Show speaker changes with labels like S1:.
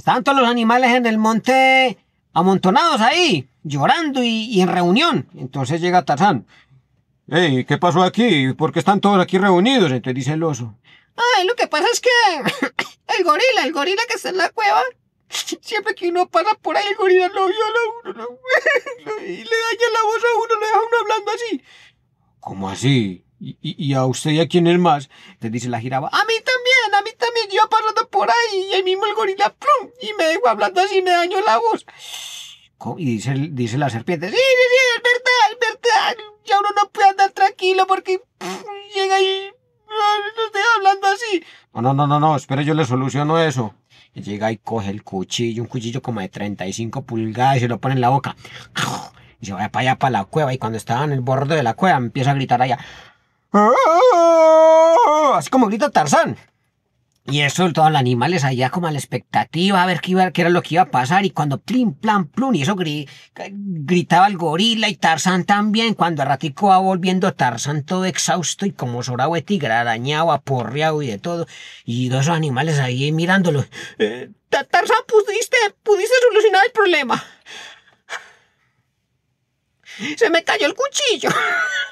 S1: Están todos los animales en el monte amontonados ahí, llorando y, en reunión. Entonces llega Tarzán. Hey, ¿qué pasó aquí? ¿Por qué están todos aquí reunidos? Entonces dice el oso.
S2: Ay, lo que pasa es que el gorila, el gorila que está en la cueva, siempre que uno pasa por ahí, el gorila lo viola a uno, y le daña la voz a uno, le deja uno hablando así.
S1: ¿Cómo así? Y, a usted y a quién es más. Entonces dice la giraba. a
S2: mí también, a mí también, yo pasando por ahí y ahí mismo el gorila, y me dejo hablando así, me dañó la voz.
S1: Y dice, dice la serpiente,
S2: sí, sí, sí, es verdad, es verdad, ya uno no puede andar tranquilo porque llega y no estoy hablando así.
S1: No, no, no, no, espera, yo le soluciono eso. llega y coge el cuchillo, un cuchillo como de 35 pulgadas y se lo pone en la boca. Y se va para allá, para la cueva, y cuando estaba en el borde de la cueva empieza a gritar allá, ¡Ah! Así como grita Tarzán. Y eso, todos los animales allá como a la expectativa, a ver qué, era lo que iba a pasar. Y cuando plim, plan, plum, y eso gritaba el gorila y Tarzán también. Cuando a va volviendo Tarzán todo exhausto y como sorado de tigre, arañado, aporreado y de todo. Y dos animales ahí mirándolo.
S2: Eh, Tarzán, pudiste, pudiste solucionar el problema. Se me cayó el cuchillo.